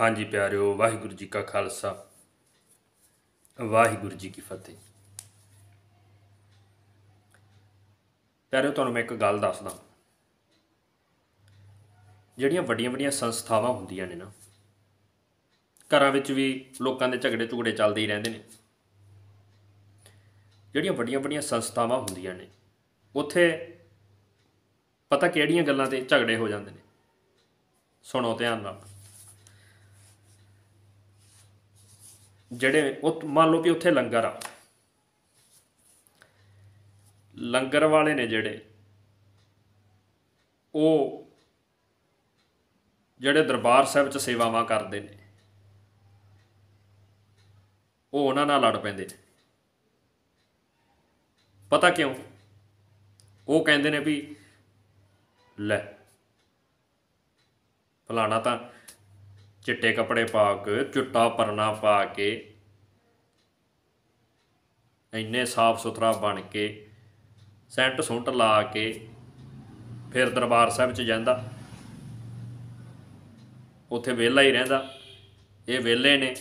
ਹਾਂਜੀ ਪਿਆਰਿਓ ਵਾਹਿਗੁਰੂ ਜੀ ਕਾ ਖਾਲਸਾ ਵਾਹਿਗੁਰੂ ਜੀ ਕੀ ਫਤਿਹ ਪਿਆਰਿਓ ਤੁਹਾਨੂੰ ਮੈਂ ਇੱਕ ਗੱਲ ਦੱਸਦਾ ਜਿਹੜੀਆਂ ਵੱਡੀਆਂ-ਵੱਡੀਆਂ ਸੰਸਥਾਵਾਂ ਹੁੰਦੀਆਂ ਨੇ ਨਾ ਘਰਾਂ ਵਿੱਚ ਵੀ ਲੋਕਾਂ ਦੇ ਝਗੜੇ ਝੂੜੇ ਚੱਲਦੇ ਹੀ ਰਹਿੰਦੇ ਨੇ ਜਿਹੜੀਆਂ ਵੱਡੀਆਂ-ਵੱਡੀਆਂ ਸੰਸਥਾਵਾਂ ਹੁੰਦੀਆਂ ਨੇ ਉੱਥੇ ਪਤਾ ਕਿਹੜੀਆਂ ਗੱਲਾਂ ਤੇ ਝਗੜੇ ਹੋ ਜਾਂਦੇ ਨੇ ਸੁਣੋ ਧਿਆਨ ਨਾਲ ਜਿਹੜੇ ਉਹ ਮੰਨ ਲਓ ਕਿ ਉੱਥੇ ਲੰਗਰ ਆ ਲੰਗਰ ਵਾਲੇ ਨੇ ਜਿਹੜੇ ਉਹ ਜਿਹੜੇ ਦਰਬਾਰ ਸਾਹਿਬ 'ਚ ਸੇਵਾਵਾਂ ਕਰਦੇ ਨੇ ਉਹ ਉਹਨਾਂ ਨਾਲ ਲੜ ਪੈਂਦੇ ਨੇ ਪਤਾ ਕਿਉਂ ਉਹ ਕਹਿੰਦੇ ਨੇ ਵੀ ਲੈ ਫਲਾਣਾ ਤਾਂ ਚਿੱਟੇ ਕੱਪੜੇ ਪਾ ਕੇ ਚੁੱਟਾ ਪਰਨਾ ਪਾ ਕੇ ਇੰਨੇ ਸਾਫ ਸੁਥਰਾ ਬਣ ਕੇ ਸੈਂਟ ਸੁੰਟ ਲਾ ਕੇ ਫਿਰ ਦਰਬਾਰ ਸਾਹਿਬ 'ਚ ਜਾਂਦਾ ਉੱਥੇ ਵਿਹਲਾ ਹੀ ਰਹਿੰਦਾ ਇਹ ਵਿਹਲੇ ਨੇ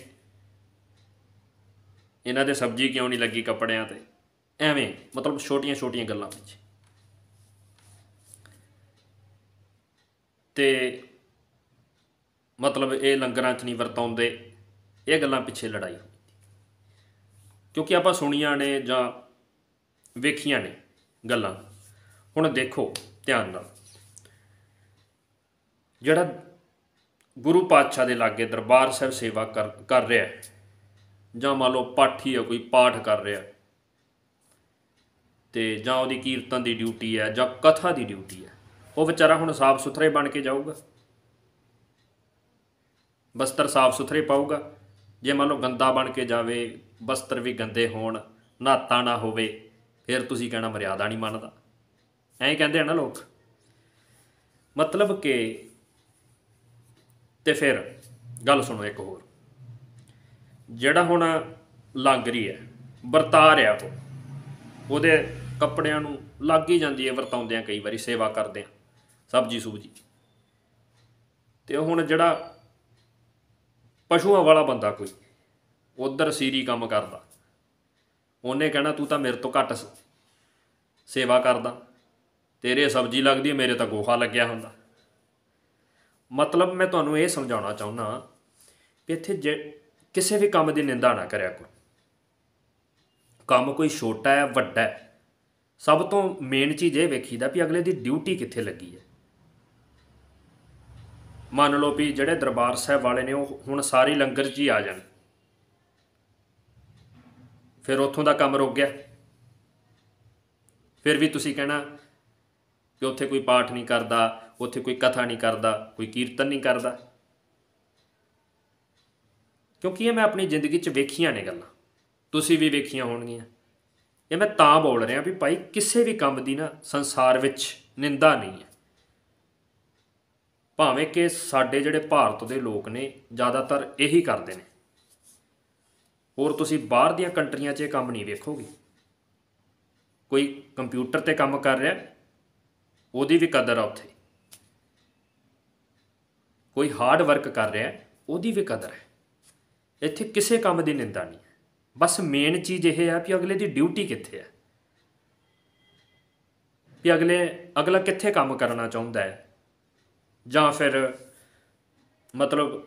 ਇਹਨਾਂ ਦੇ ਸਬਜ਼ੀ ਕਿਉਂ ਨਹੀਂ ਲੱਗੀ ਕੱਪੜਿਆਂ ਤੇ ਐਵੇਂ ਮਤਲਬ ਛੋਟੀਆਂ-ਛੋਟੀਆਂ ਗੱਲਾਂ ਵਿੱਚ ਤੇ ਮਤਲਬ ਇਹ ਲੰਗਰਾਂ 'ਚ ਨਹੀਂ ਵਰਤਾਉਂਦੇ ਇਹ ਗੱਲਾਂ ਪਿੱਛੇ ਲੜਾਈ ਹੋਈ ਕਿਉਂਕਿ ਆਪਾਂ ਸੁਣੀਆਂ ਨੇ ਜਾਂ ਵੇਖੀਆਂ ਨੇ ਗੱਲਾਂ ਹੁਣ ਦੇਖੋ ਧਿਆਨ ਨਾਲ ਜਿਹੜਾ ਗੁਰੂ ਪਾਤਸ਼ਾਹ ਦੇ ਲਾਗੇ ਦਰਬਾਰ ਸਾਹਿਬ ਸੇਵਾ ਕਰ ਕਰ ਰਿਹਾ ਹੈ ਜਾਂ ਮੰਨ ਲਓ ਪਾਠੀ ਹੈ ਕੋਈ ਪਾਠ ਕਰ ਰਿਹਾ ਤੇ ਜਾਂ ਉਹਦੀ ਕੀਰਤਨ ਦੀ ਡਿਊਟੀ ਹੈ ਜਾਂ ਕਥਾ ਦੀ ਡਿਊਟੀ ਹੈ ਉਹ ਵਿਚਾਰਾ ਹੁਣ ਸਾਫ਼ ਸੁਥਰੇ ਬਣ ਕੇ ਜਾਊਗਾ ਬਸਤਰ ਸਾਫ਼ ਸੁਥਰੇ ਪਾਊਗਾ ਜੇ ਮੰਨ ਲਓ ਗੰਦਾ ਬਣ ਕੇ ਜਾਵੇ ਬਸਤਰ ਵੀ ਗੰਦੇ ਹੋਣ ਨਾਤਾ ਨਾ ਹੋਵੇ ਫਿਰ ਤੁਸੀਂ ਕਹਿਣਾ ਮਰਿਆਦਾ ਨਹੀਂ ਮੰਨਦਾ ਐਂ ਕਹਿੰਦੇ ਆ ਨਾ ਲੋਕ ਮਤਲਬ ਕਿ ਤੇ ਫਿਰ ਗੱਲ ਸੁਣੋ ਇੱਕ ਹੋਰ ਜਿਹੜਾ ਹੁਣ ਲੱਗ ਰਹੀ ਹੈ ਵਰਤਾ ਰਿਹਾ ਉਹ ਉਹਦੇ ਕੱਪੜਿਆਂ ਨੂੰ ਲੱਗ ਹੀ ਜਾਂਦੀ ਹੈ ਵਰਤਾਉਂਦਿਆਂ ਕਈ ਵਾਰੀ ਸੇਵਾ ਕਰਦੇ ਆ ਸਬਜੀ ਸੂਜੀ ਤੇ ਹੁਣ ਜਿਹੜਾ ਪਸ਼ੂਆਂ ਵਾਲਾ ਬੰਦਾ ਕੋਈ ਉਧਰ ਸੀਰੀ ਕੰਮ ਕਰਦਾ ਉਹਨੇ ਕਹਿਣਾ ਤੂੰ ਤਾਂ ਮੇਰੇ ਤੋਂ ਘੱਟ ਸੇਵਾ ਕਰਦਾ ਤੇਰੇ ਸਬਜ਼ੀ ਲੱਗਦੀ ਮੇਰੇ ਤਾਂ ਗੋਖਾ ਲੱਗਿਆ ਹੁੰਦਾ ਮਤਲਬ ਮੈਂ ਤੁਹਾਨੂੰ ਇਹ ਸਮਝਾਉਣਾ ਚਾਹੁੰਦਾ ਕਿ ਇੱਥੇ ਕਿਸੇ ਵੀ ਕੰਮ ਦੀ ਨਿੰਦਾ ਨਾ ਕਰਿਆ ਕਰੋ ਕੰਮ ਕੋਈ ਛੋਟਾ ਹੈ ਵੱਡਾ ਹੈ ਸਭ ਤੋਂ ਮੇਨ ਚੀਜ਼ ਇਹ ਵੇਖੀਦਾ ਵੀ ਅਗਲੇ ਦੀ ਡਿਊਟੀ ਕਿੱਥੇ ਲੱਗੀ ਹੈ ਮੰਨ ਲਓ ਵੀ ਜਿਹੜੇ ਦਰਬਾਰ ਸਾਹਿਬ ਵਾਲੇ ਨੇ ਉਹ ਹੁਣ ਸਾਰੀ ਲੰਗਰ 'ਚ ਹੀ ਆ ਜਾਣ ਫਿਰ ਉੱਥੋਂ ਦਾ ਕੰਮ ਰੁਕ ਗਿਆ ਫਿਰ ਵੀ ਤੁਸੀਂ ਕਹਿਣਾ ਕਿ ਉੱਥੇ ਕੋਈ ਪਾਠ ਨਹੀਂ ਕਰਦਾ ਉੱਥੇ ਕੋਈ ਕਥਾ ਨਹੀਂ ਕਰਦਾ ਕੋਈ ਕੀਰਤਨ ਨਹੀਂ ਕਰਦਾ ਕਿਉਂਕਿ ਇਹ ਮੈਂ ਆਪਣੀ ਜ਼ਿੰਦਗੀ 'ਚ ਵੇਖੀਆਂ ਨੇ ਗੱਲਾਂ ਤੁਸੀਂ ਵੀ ਵੇਖੀਆਂ ਹੋਣਗੀਆਂ ਇਹ ਮੈਂ ਤਾਂ ਬੋਲ ਰਿਹਾ ਵੀ ਭਾਈ ਕਿਸੇ ਵੀ ਕੰਮ ਦੀ ਨਾ ਸੰਸਾਰ ਵਿੱਚ ਨਿੰਦਾ ਨਹੀਂ ਹੈ ਭਾਵੇਂ ਕਿ ਸਾਡੇ ਜਿਹੜੇ ਭਾਰਤ ਦੇ ਲੋਕ ਨੇ ਜ਼ਿਆਦਾਤਰ ਇਹੀ ਕਰਦੇ ਨੇ ਹੋਰ ਤੁਸੀਂ ਬਾਹਰ ਦੀਆਂ ਕੰਟਰੀਆਂ 'ਚ ਇਹ ਕੰਮ ਨਹੀਂ ਵੇਖੋਗੇ ਕੋਈ ਕੰਪਿਊਟਰ ਤੇ ਕੰਮ ਕਰ ਰਿਹਾ ਉਹਦੀ ਵੀ ਕਦਰ ਆ ਉੱਥੇ ਕੋਈ ਹਾਰਡ ਵਰਕ ਕਰ ਰਿਹਾ ਉਹਦੀ ਵੀ ਕਦਰ ਹੈ ਇੱਥੇ ਕਿਸੇ ਕੰਮ ਦੀ ਨਿੰਦਾ ਨਹੀਂ ਬਸ ਮੇਨ ਚੀਜ਼ ਇਹ ਹੈ ਕਿ ਅਗਲੇ ਦੀ ਡਿਊਟੀ ਕਿੱਥੇ ਹੈ ਵੀ ਅਗਲੇ ਅਗਲਾ ਕਿੱਥੇ ਕੰਮ ਕਰਨਾ ਚਾਹੁੰਦਾ ਹੈ ਜਾਂ ਫਿਰ ਮਤਲਬ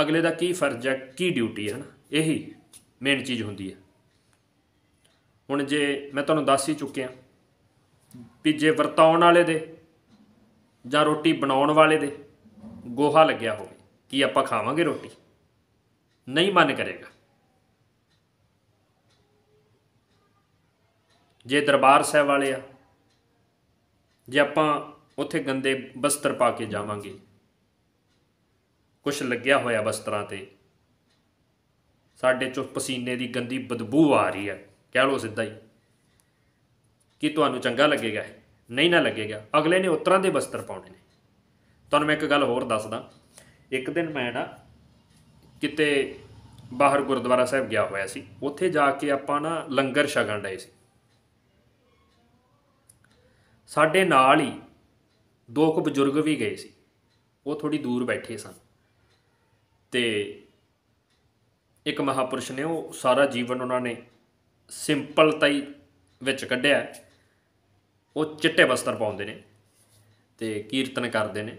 ਅਗਲੇ ਦਾ ਕੀ ਫਰਜ਼ ਹੈ ਕੀ ਡਿਊਟੀ ਹੈ ਨਾ ਇਹੀ ਮੇਨ ਚੀਜ਼ ਹੁੰਦੀ ਹੈ ਹੁਣ ਜੇ ਮੈਂ ਤੁਹਾਨੂੰ ਦੱਸ ਹੀ ਚੁੱਕਿਆ ਵੀ ਜੇ ਵਰਤਾਉਣ ਵਾਲੇ ਦੇ ਜਾਂ ਰੋਟੀ ਬਣਾਉਣ ਵਾਲੇ ਦੇ ਗੋਹਾ ਲੱਗਿਆ ਹੋਵੇ ਕੀ ਆਪਾਂ ਖਾਵਾਂਗੇ ਰੋਟੀ ਨਹੀਂ ਮਨ ਕਰੇਗਾ ਜੇ ਦਰਬਾਰ ਸਾਹਿਬ ਵਾਲੇ ਆ ਜੇ ਆਪਾਂ ਉੱਥੇ ਗੰਦੇ ਬਸਤਰ ਪਾ ਕੇ ਜਾਵਾਂਗੇ ਕੁਛ ਲੱਗਿਆ ਹੋਇਆ ਬਸਤਰਾਂ ਤੇ ਸਾਡੇ ਚੋਂ ਪਸੀਨੇ ਦੀ ਗੰਦੀ ਬਦਬੂ ਆ ਰਹੀ ਹੈ ਕਹਿ ਲਓ ਸਿੱਧਾ ਹੀ ਕਿ ਤੁਹਾਨੂੰ ਚੰਗਾ ਲੱਗੇਗਾ ਨਹੀਂ ਨਾ ਲੱਗੇਗਾ ਅਗਲੇ ਨੇ ਉਤਰਾਂ ਦੇ ਬਸਤਰ ਪਾਉਣੇ ਨੇ ਤੁਹਾਨੂੰ ਮੈਂ ਇੱਕ ਗੱਲ ਹੋਰ ਦੱਸਦਾ ਇੱਕ ਦਿਨ ਮੈਂ ਨਾ ਕਿਤੇ ਬਾਹਰ ਗੁਰਦੁਆਰਾ ਸਾਹਿਬ ਗਿਆ ਹੋਇਆ ਸੀ ਉੱਥੇ ਜਾ ਕੇ ਆਪਾਂ ਨਾ ਲੰਗਰ ਛਕਣ ਡਏ ਸੀ ਸਾਡੇ ਨਾਲ ਹੀ ਦੋ ਕੁ ਬਜ਼ੁਰਗ ਵੀ ਗਏ ਸੀ ਉਹ ਥੋੜੀ ਦੂਰ ਬੈਠੇ ਸਨ ਤੇ ਇੱਕ ਮਹਾਪੁਰਸ਼ ਨੇ ਉਹ ਸਾਰਾ ਜੀਵਨ ਉਹਨਾਂ ਨੇ ਤਾਈ ਵਿੱਚ ਕੱਢਿਆ ਉਹ ਚਿੱਟੇ ਵਸਤਰ ਪਾਉਂਦੇ ਨੇ ਤੇ ਕੀਰਤਨ ਕਰਦੇ ਨੇ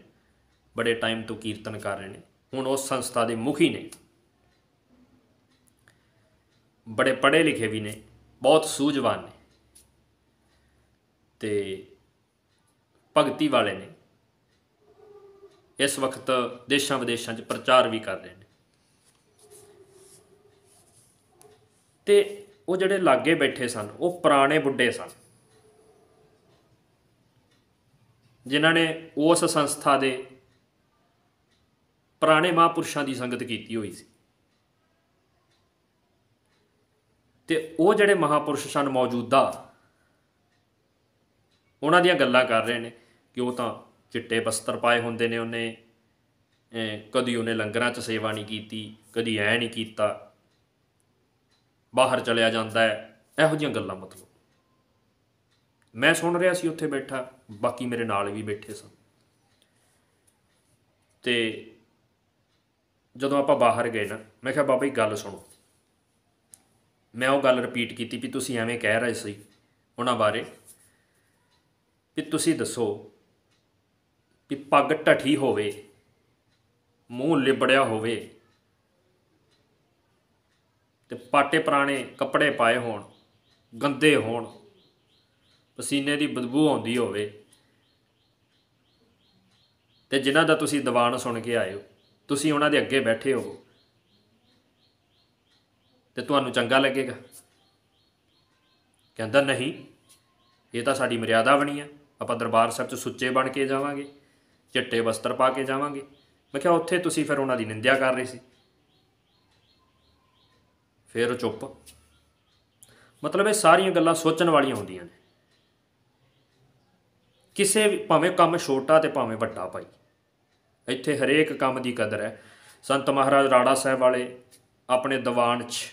ਬੜੇ ਟਾਈਮ ਤੋਂ ਕੀਰਤਨ ਕਰ ਰਹੇ ਨੇ ਹੁਣ ਉਸ ਸੰਸਥਾ ਦੇ ਮੁਖੀ ਨੇ ਬੜੇ ਪੜ੍ਹੇ ਲਿਖੇ ਵੀ ਨੇ ਬਹੁਤ ਸੂਝਵਾਨ ਨੇ ਤੇ ਭਗਤੀ ਵਾਲੇ ਨੇ ਇਸ ਵਕਤ ਦੇਸ਼ਾਂ ਵਿਦੇਸ਼ਾਂ 'ਚ ਪ੍ਰਚਾਰ ਵੀ ਕਰ ਰਹੇ ਨੇ ਤੇ ਉਹ ਜਿਹੜੇ ਲਾਗੇ ਬੈਠੇ ਸਨ ਉਹ ਪੁਰਾਣੇ ਬੁੱਢੇ ਸਨ ਜਿਨ੍ਹਾਂ ਨੇ ਉਸ ਸੰਸਥਾ ਦੇ ਪੁਰਾਣੇ ਮਹਾਪੁਰਸ਼ਾਂ ਦੀ ਸੰਗਤ ਕੀਤੀ ਹੋਈ ਸੀ ਤੇ ਉਹ ਜਿਹੜੇ ਮਹਾਪੁਰਸ਼ ਸਨ ਮੌਜੂਦਾ ਉਹਨਾਂ ਦੀਆਂ ਗੱਲਾਂ ਕਰ ਰਹੇ ਨੇ ਕਿ ਉਹ ਤਾਂ ਚਿੱਟੇ ਬਸਤਰ ਪਾਏ ਹੁੰਦੇ ਨੇ ਉਹਨੇ ਕਦੀ ਉਹਨੇ ਲੰਗਰਾਂ 'ਚ ਸੇਵਾ ਨਹੀਂ ਕੀਤੀ ਕਦੀ ਐ ਨਹੀਂ ਕੀਤਾ ਬਾਹਰ ਚਲਿਆ ਜਾਂਦਾ ਹੈ ਇਹੋ ਜਿਹੀਆਂ ਗੱਲਾਂ ਮਤਲਬ ਮੈਂ ਸੁਣ ਰਿਹਾ ਸੀ ਉੱਥੇ ਬੈਠਾ ਬਾਕੀ ਮੇਰੇ ਨਾਲ ਵੀ ਬੈਠੇ ਸਨ ਤੇ ਜਦੋਂ ਆਪਾਂ ਬਾਹਰ ਗਏ ਨਾ ਮੈਂ ਕਿਹਾ ਬਾਬਾ ਜੀ ਗੱਲ ਸੁਣੋ ਮੈਂ ਉਹ ਗੱਲ ਰਿਪੀਟ ਕੀਤੀ ਵੀ ਤੁਸੀਂ ਐਵੇਂ ਕਹਿ ਰਹੇ ਸੀ ਉਹਨਾਂ ਬਾਰੇ ਵੀ ਤੁਸੀਂ ਦੱਸੋ ਕਿ ਪੱਗ ਟਠੀ ਹੋਵੇ ਮੂੰਹ ਲਿਬੜਿਆ ਹੋਵੇ ਤੇ ਪਾਟੇ ਪੁਰਾਣੇ ਕੱਪੜੇ ਪਾਏ ਹੋਣ ਗੰਦੇ ਹੋਣ ਪਸੀਨੇ ਦੀ ਬਦਬੂ ਆਉਂਦੀ ਹੋਵੇ ਤੇ ਜਿਨ੍ਹਾਂ ਦਾ ਤੁਸੀਂ ਦੀਵਾਨ ਸੁਣ ਕੇ ਆਏ ਹੋ ਤੁਸੀਂ ਉਹਨਾਂ ਦੇ ਅੱਗੇ ਬੈਠੇ ਹੋ ਤੇ ਤੁਹਾਨੂੰ ਚੰਗਾ ਲੱਗੇਗਾ ਕਹਿੰਦਾ ਨਹੀਂ ਇਹ ਤਾਂ ਸਾਡੀ ਮਰਿਆਦਾ ਬਣੀ ਆ ਆਪਾਂ ਦਰਬਾਰ ਸਾਹਿਬ 'ਚ ਸੁੱਚੇ ਬਣ ਕੇ ਜਾਵਾਂਗੇ ਚਿੱਟੇ ਵਸਤਰ ਪਾ ਕੇ ਜਾਵਾਂਗੇ ਮੈਂ ਕਿਹਾ ਉੱਥੇ ਤੁਸੀਂ ਫਿਰ ਉਹਨਾਂ ਦੀ ਨਿੰਦਿਆ ਕਰ ਰਹੇ ਸੀ ਫਿਰ ਚੁੱਪ ਮਤਲਬ ਇਹ ਸਾਰੀਆਂ ਗੱਲਾਂ ਸੋਚਣ ਵਾਲੀਆਂ ਹੁੰਦੀਆਂ ਨੇ ਕਿਸੇ ਭਾਵੇਂ ਕੰਮ ਛੋਟਾ ਤੇ ਭਾਵੇਂ ਵੱਡਾ ਭਾਈ ਇੱਥੇ ਹਰੇਕ ਕੰਮ ਦੀ ਕਦਰ ਹੈ ਸੰਤ ਮਹਾਰਾਜ ਰਾੜਾ ਸਾਹਿਬ ਵਾਲੇ ਆਪਣੇ ਦੀਵਾਨ 'ਚ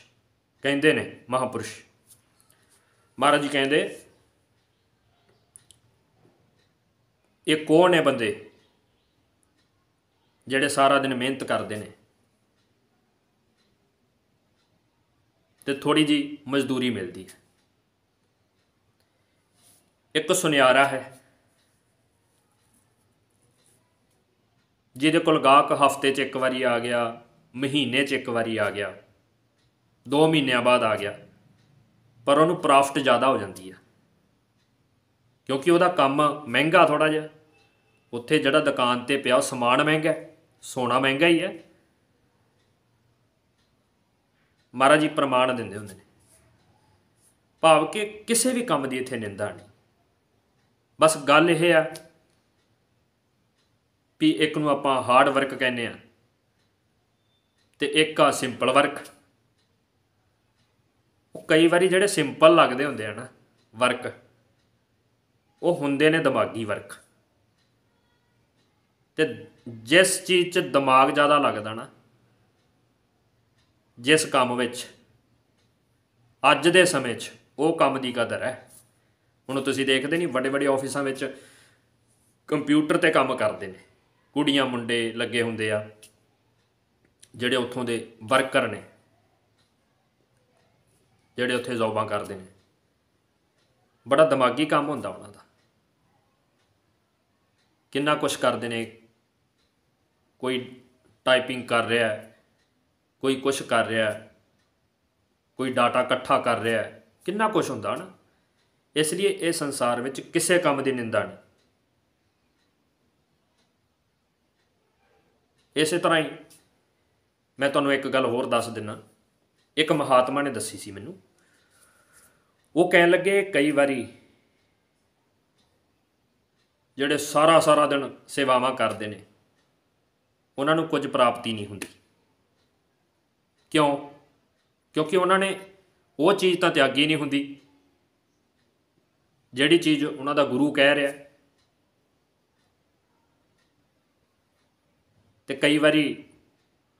ਕਹਿੰਦੇ ਨੇ ਮਹਾਪੁਰਸ਼ ਮਹਾਰਾਜ ਜੀ ਕਹਿੰਦੇ ਇਹ ਕੋਣ ਹੈ ਬੰਦੇ ਜਿਹੜੇ ਸਾਰਾ ਦਿਨ ਮਿਹਨਤ ਕਰਦੇ ਨੇ ਤੇ ਥੋੜੀ ਜੀ ਮਜ਼ਦੂਰੀ ਮਿਲਦੀ ਹੈ ਇੱਕ ਸੁਨਿਆਰਾ ਹੈ ਜਿਹਦੇ ਕੋਲ ਗਾਹਕ ਹਫਤੇ 'ਚ ਇੱਕ ਵਾਰੀ ਆ ਗਿਆ ਮਹੀਨੇ 'ਚ ਇੱਕ ਵਾਰੀ ਆ ਗਿਆ 2 ਮਹੀਨਿਆਂ ਬਾਅਦ ਆ ਗਿਆ ਪਰ ਉਹਨੂੰ ਪ੍ਰਾਫਿਟ ਜ਼ਿਆਦਾ ਹੋ ਜਾਂਦੀ ਹੈ ਕਿਉਂਕਿ ਉਹਦਾ ਕੰਮ ਮਹਿੰਗਾ ਥੋੜਾ ਜਿਹਾ ਉੱਥੇ ਜਿਹੜਾ ਦੁਕਾਨ ਤੇ ਪਿਆ ਉਹ ਸਮਾਨ ਮਹਿੰਗਾ ਸੋਨਾ ਮਹਿੰਗਾ ਹੀ ਹੈ ਮਹਾਰਾਜ ਜੀ ਪ੍ਰਮਾਣ ਦਿੰਦੇ ਹੁੰਦੇ ਨੇ ਭਾਵ ਕਿ ਕਿਸੇ ਵੀ ਕੰਮ ਦੀ ਇੱਥੇ ਨਿੰਦਾ ਨਹੀਂ ਬਸ ਗੱਲ ਇਹ ਆ ਵੀ ਇੱਕ ਨੂੰ ਆਪਾਂ ਹਾਰਡ ਵਰਕ ਕਹਿੰਦੇ ਆ ਤੇ ਇੱਕ ਆ ਸਿੰਪਲ ਵਰਕ ਉਹ ਕਈ ਵਾਰੀ ਜਿਹੜੇ ਸਿੰਪਲ ਲੱਗਦੇ ਹੁੰਦੇ ਆ ਨਾ ਵਰਕ ਉਹ ਹੁੰਦੇ ਨੇ ਦਿਮਾਗੀ ਵਰਕ ਤੇ ਜਿਸ ਚੀਜ਼ 'ਚ ਦਿਮਾਗ ਜ਼ਿਆਦਾ ਲੱਗਦਾ ਨਾ ਜਿਸ ਕੰਮ ਵਿੱਚ ਅੱਜ ਦੇ ਸਮੇਂ 'ਚ ਉਹ ਕੰਮ ਦੀ ਕਦਰ ਹੈ ਹੁਣ ਤੁਸੀਂ ਦੇਖਦੇ ਨਹੀਂ ਵੱਡੇ ਵੱਡੇ ਆਫਿਸਾਂ ਵਿੱਚ ਕੰਪਿਊਟਰ ਤੇ ਕੰਮ ਕਰਦੇ ਨੇ ਕੁੜੀਆਂ ਮੁੰਡੇ ਲੱਗੇ ਹੁੰਦੇ ਆ ਜਿਹੜੇ ਉੱਥੋਂ ਦੇ ਵਰਕਰ ਨੇ ਜਿਹੜੇ ਉੱਥੇ ਜੌਬਾਂ ਕਰਦੇ ਨੇ ਬੜਾ ਦਿਮਾਗੀ ਕੰਮ ਹੁੰਦਾ ਉਹਨਾਂ ਦਾ ਕਿੰਨਾ ਕੁਝ ਕਰਦੇ ਨੇ ਕੋਈ ਟਾਈਪਿੰਗ ਕਰ ਰਿਹਾ ਹੈ ਕੋਈ ਕੁਝ ਕਰ ਰਿਹਾ ਹੈ ਕੋਈ ਡਾਟਾ ਇਕੱਠਾ ਕਰ ਰਿਹਾ ਹੈ ਕਿੰਨਾ ਕੁਝ ਹੁੰਦਾ ਨਾ ਇਸ ਲਈ ਇਹ ਸੰਸਾਰ ਵਿੱਚ ਕਿਸੇ ਕੰਮ ਦੀ ਨਿੰਦਾ ਨਹੀਂ ਇਸੇ ਤਰ੍ਹਾਂ ਹੀ ਮੈਂ ਤੁਹਾਨੂੰ ਇੱਕ ਗੱਲ ਹੋਰ ਦੱਸ ਦਿੰਨਾ ਇੱਕ ਮਹਾਤਮਾ ਨੇ ਦੱਸੀ ਸੀ ਮੈਨੂੰ ਉਹ ਕਹਿਣ ਲੱਗੇ ਕਈ ਵਾਰੀ ਜਿਹੜੇ ਸਾਰਾ ਸਾਰਾ ਦਿਨ ਸੇਵਾਵਾਂ ਕਰਦੇ ਨੇ ਉਹਨਾਂ ਨੂੰ ਕੁਝ ਪ੍ਰਾਪਤੀ ਨਹੀਂ ਹੁੰਦੀ ਕਿਉਂ ਕਿਉਂਕਿ ਉਹਨਾਂ ਨੇ ਉਹ ਚੀਜ਼ ਤਾਂ ਤਿਆਗੀ ਨਹੀਂ ਹੁੰਦੀ ਜਿਹੜੀ ਚੀਜ਼ ਉਹਨਾਂ ਦਾ ਗੁਰੂ ਕਹਿ ਰਿਹਾ ਤੇ ਕਈ ਵਾਰੀ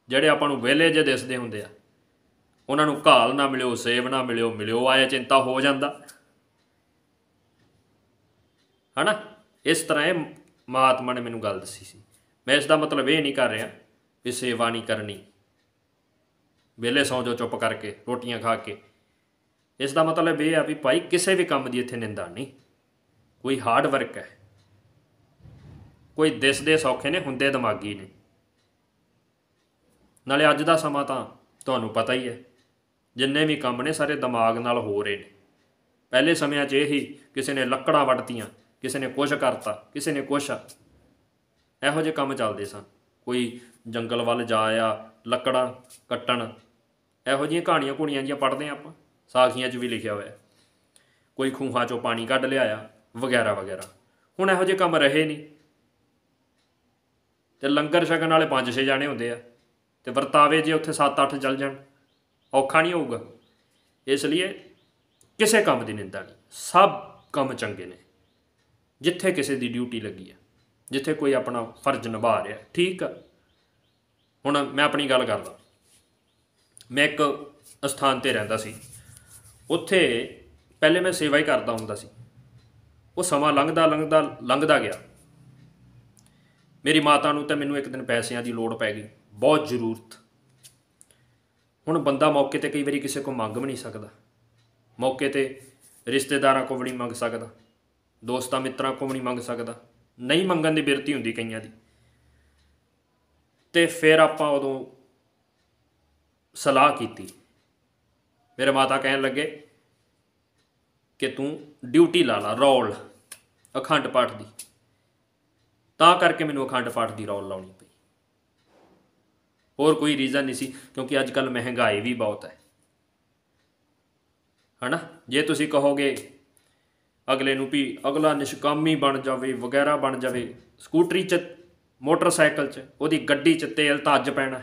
ਜਿਹੜੇ ਆਪਾਂ ਨੂੰ ਵਿਹਲੇ ਜੇ ਦਿਸਦੇ ਹੁੰਦੇ ਆ ਉਹਨਾਂ ਨੂੰ ਘਾਲ ਨਾ ਮਿਲਿਓ ਸੇਵ ਨਾ ਮਿਲਿਓ ਮਿਲਿਓ ਆਇਆ ਚਿੰਤਾ ਹੋ ਜਾਂਦਾ ਹਨਾ ਇਸ ਤਰ੍ਹਾਂ ਇਹ ਮਹਾਤਮਾ ਨੇ ਮੈਨੂੰ ਗੱਲ ਦੱਸੀ ਸੀ ਮੈਂ ਇਸ ਦਾ ਮਤਲਬ ਇਹ ਨਹੀਂ ਕਰ ਰਿਹਾ ਵੀ ਸੇਵਾ ਨਹੀਂ ਕਰਨੀ ਵਿਹਲੇ ਸੌਂ ਜੋ ਚੁੱਪ ਕਰਕੇ ਰੋਟੀਆਂ ਖਾ ਕੇ ਇਸ ਦਾ ਮਤਲਬ ਇਹ ਆ ਵੀ ਭਾਈ ਕਿਸੇ ਵੀ ਕੰਮ ਦੀ ਇੱਥੇ ਨਿੰਦਾ ਨਹੀਂ ਕੋਈ ਹਾਰਡ ਵਰਕ ਹੈ ਕੋਈ ਦਿਸਦੇ ਸੌਖੇ ਨੇ ਹੁੰਦੇ ਦਿਮਾਗੀ ਨੇ ਨਾਲੇ ਅੱਜ ਦਾ ਸਮਾਂ ਤਾਂ ਤੁਹਾਨੂੰ ਪਤਾ ਹੀ ਹੈ ਜਿੰਨੇ ਵੀ ਕੰਮ ਨੇ ਸਾਰੇ ਦਿਮਾਗ ਨਾਲ ਹੋ ਰਹੇ ਨੇ ਪਹਿਲੇ ਸਮਿਆਂ 'ਚ ਇਹ ਹੀ ਕਿਸੇ ਨੇ ਲੱਕੜਾਂ ਵੱਟਤੀਆਂ ਕਿਸੇ ਨੇ ਕੁਛ ਕਰਤਾ ਕਿਸੇ ਨੇ ਕੁਛ ਇਹੋ ਜਿਹੇ ਕੰਮ ਚੱਲਦੇ ਸਨ ਕੋਈ ਜੰਗਲ ਵੱਲ ਜਾ ਆ ਲੱਕੜਾਂ ਕੱਟਣ ਇਹੋ ਜਿਹੀਆਂ ਕਹਾਣੀਆਂ ਕੁਣੀਆਂ ਜੀਆਂ ਪੜ੍ਹਦੇ ਆਪਾਂ ਸਾਖੀਆਂ 'ਚ ਵੀ ਲਿਖਿਆ ਹੋਇਆ ਕੋਈ ਖੂਹਾਂ 'ਚੋਂ ਪਾਣੀ ਕੱਢ ਲਿਆਇਆ ਵਗੈਰਾ ਵਗੈਰਾ ਹੁਣ ਇਹੋ ਜਿਹੇ ਕੰਮ ਰਹੇ ਨਹੀਂ ਤੇ ਲੰਗਰ ਛਕਣ ਵਾਲੇ 5-6 ਜਾਣੇ ਹੁੰਦੇ ਆ ਤੇ ਵਰਤਾਵੇ ਜੇ ਉੱਥੇ 7-8 ਚੱਲ ਜਾਣ ਔਖਾ ਨਹੀਂ ਹੋਊਗਾ ਇਸ ਲਈ ਕਿਸੇ ਕੰਮ ਦੀ ਨਿੰਦਾ ਨਹੀਂ ਸਭ ਕੰਮ ਚੰਗੇ ਨੇ ਜਿੱਥੇ ਕਿਸੇ ਦੀ ਡਿਊਟੀ ਲੱਗੀ ਆ ਜਿੱਥੇ ਕੋਈ ਆਪਣਾ ਫਰਜ਼ ਨਿਭਾ ਰਿਹਾ ਠੀਕ ਹੁਣ ਮੈਂ ਆਪਣੀ ਗੱਲ ਕਰਦਾ ਮੈਂ ਇੱਕ ਸਥਾਨ ਤੇ ਰਹਿੰਦਾ ਸੀ ਉੱਥੇ ਪਹਿਲੇ ਮੈਂ ਸੇਵਾ ਹੀ ਕਰਦਾ ਹੁੰਦਾ ਸੀ ਉਹ ਸਮਾਂ ਲੰਘਦਾ ਲੰਘਦਾ ਲੰਘਦਾ ਗਿਆ ਮੇਰੀ ਮਾਤਾ ਨੂੰ ਤਾਂ ਮੈਨੂੰ ਇੱਕ ਦਿਨ ਪੈਸਿਆਂ ਦੀ ਲੋੜ ਪੈ ਗਈ ਬਹੁਤ ਜ਼ਰੂਰਤ ਹੁਣ ਬੰਦਾ ਮੌਕੇ ਤੇ ਕਈ ਵਾਰੀ ਕਿਸੇ ਕੋ ਮੰਗ ਵੀ ਨਹੀਂ ਸਕਦਾ ਮੌਕੇ ਤੇ ਰਿਸ਼ਤੇਦਾਰਾਂ ਕੋਲ ਵੀ ਨਹੀਂ ਮੰਗ ਸਕਦਾ ਦੋਸਤਾਂ ਮਿੱਤਰਾਂ ਕੋਲ ਵੀ ਨਹੀਂ ਮੰਗ ਸਕਦਾ ਨਹੀਂ ਮੰਗਣ ਦੀ ਬਿਰਤੀ ਹੁੰਦੀ ਕਈਆਂ ਦੀ ਤੇ ਫਿਰ ਆਪਾਂ ਉਦੋਂ ਸਲਾਹ ਕੀਤੀ ਮੇਰੇ ਮਾਤਾ ਕਹਿਣ ਲੱਗੇ ਕਿ ਤੂੰ ਡਿਊਟੀ ਲਾ ਲਾ ਰੋਲ ਅਖੰਡ ਪਾਠ ਦੀ ਤਾਂ ਕਰਕੇ ਮੈਨੂੰ ਅਖੰਡ ਪਾਠ ਦੀ ਰੋਲ ਲਾਉਣੀ ਪਈ ਹੋਰ ਕੋਈ ਰੀਜ਼ਨ ਨਹੀਂ ਸੀ ਕਿਉਂਕਿ ਅੱਜ ਕੱਲ ਮਹਿੰਗਾਈ ਵੀ ਬਹੁਤ ਹੈ ਹਨਾ ਜੇ ਤੁਸੀਂ ਕਹੋਗੇ ਅਗਲੇ ਨੂੰ ਵੀ ਅਗਲਾ ਨਿਸ਼ਕਾਮੀ ਬਣ ਜਾਵੇ ਵਗੈਰਾ ਬਣ ਜਾਵੇ ਸਕੂਟਰੀ 'ਚ ਮੋਟਰਸਾਈਕਲ 'ਚ ਉਹਦੀ ਗੱਡੀ 'ਚ ਤੇਲ ਤਾਜ ਪੈਣਾ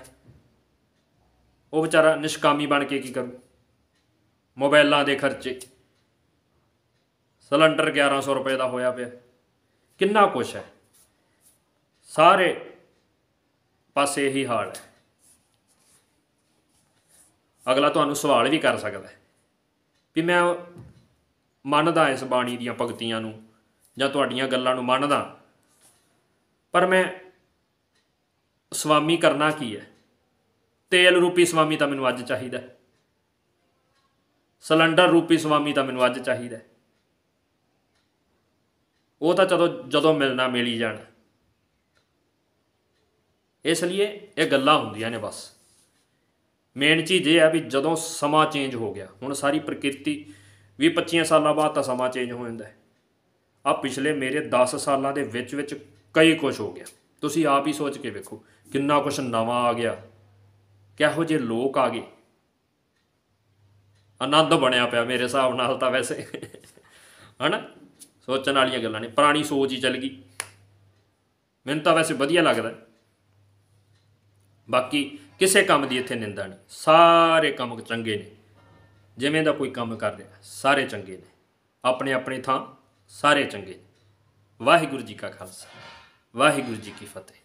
ਉਹ ਵਿਚਾਰਾ ਨਿਸ਼ਕਾਮੀ ਬਣ ਕੇ ਕੀ ਕਰੂ ਮੋਬਾਈਲਾਂ ਦੇ ਖਰਚੇ ਸਿਲੰਡਰ 1100 ਰੁਪਏ ਦਾ ਹੋਇਆ ਪਿਆ ਕਿੰਨਾ ਕੁਛ ਹੈ ਸਾਰੇ ਪਾਸੇ ਇਹੀ ਹਾਲ ਹੈ ਅਗਲਾ ਤੁਹਾਨੂੰ ਸਵਾਲ ਵੀ ਕਰ ਸਕਦਾ ਵੀ ਮੈਂ ਮੰਨਦਾ ਇਸ ਬਾਣੀ ਦੀਆਂ ਭਗਤੀਆਂ ਨੂੰ ਜਾਂ ਤੁਹਾਡੀਆਂ ਗੱਲਾਂ ਨੂੰ ਮੰਨਦਾ ਪਰ ਮੈਂ ਸਵਾਮੀ ਕਰਨਾ ਕੀ ਹੈ ਤੇਲ ਰੂਪੀ ਸਵਾਮੀ ਤਾਂ ਮੈਨੂੰ ਅੱਜ ਚਾਹੀਦਾ ਸਿਲੰਡਰ ਰੂਪੀ ਸਵਾਮੀ ਤਾਂ ਮੈਨੂੰ ਅੱਜ ਚਾਹੀਦਾ ਉਹ ਤਾਂ ਜਦੋਂ ਜਦੋਂ ਮਿਲਣਾ ਮਿਲੀ ਜਾਣ ਇਸ ਲਈ ਇਹ ਗੱਲਾਂ ਹੁੰਦੀਆਂ ਨੇ ਬਸ ਮੇਨ ਚੀਜ਼ ਇਹ ਆ ਵੀ ਜਦੋਂ ਸਮਾਂ ਚੇਂਜ ਹੋ ਗਿਆ ਹੁਣ ਸਾਰੀ ਪ੍ਰਕਿਰਤੀ ਵੀ 25 ਸਾਲਾਂ ਬਾਅਦ ਤਾਂ ਸਮਾਂ ਚੇਂਜ ਹੋ ਜਾਂਦਾ ਹੈ ਆ ਪਿਛਲੇ ਮੇਰੇ 10 ਸਾਲਾਂ ਦੇ ਵਿੱਚ ਵਿੱਚ ਕਈ ਕੁਝ ਹੋ ਗਿਆ ਤੁਸੀਂ ਆਪ ਹੀ ਸੋਚ ਕੇ ਵੇਖੋ ਕਿੰਨਾ ਕੁਝ ਨਵਾਂ ਆ ਗਿਆ ਕਿਹੋ ਜਿਹੇ ਲੋਕ ਆ ਗਏ ਆਨੰਦ ਬਣਿਆ ਪਿਆ ਮੇਰੇ ਹਿਸਾਬ ਨਾਲ ਤਾਂ ਵੈਸੇ ਹਨਾ ਸੋਚਣ ਵਾਲੀਆਂ ਗੱਲਾਂ ਨੇ ਪੁਰਾਣੀ ਸੋਚ ਹੀ ਚੱਲ ਗਈ ਮੈਨੂੰ ਤਾਂ ਵੈਸੇ ਵਧੀਆ ਲੱਗਦਾ ਬਾਕੀ ਕਿਸੇ ਕੰਮ ਦੀ ਇੱਥੇ ਨਿੰਦਾ ਨਹੀਂ ਸਾਰੇ ਕੰਮ ਚੰਗੇ ਨੇ ਜਿਵੇਂ ਦਾ ਕੋਈ ਕੰਮ ਕਰ ਰਿਹਾ ਸਾਰੇ ਚੰਗੇ ਨੇ ਆਪਣੇ ਆਪਣੇ ਥਾਂ ਸਾਰੇ ਚੰਗੇ ਵਾਹਿਗੁਰੂ ਜੀ ਕਾ ਖਾਲਸਾ ਵਾਹਿਗੁਰੂ ਜੀ ਕੀ ਫਤਿਹ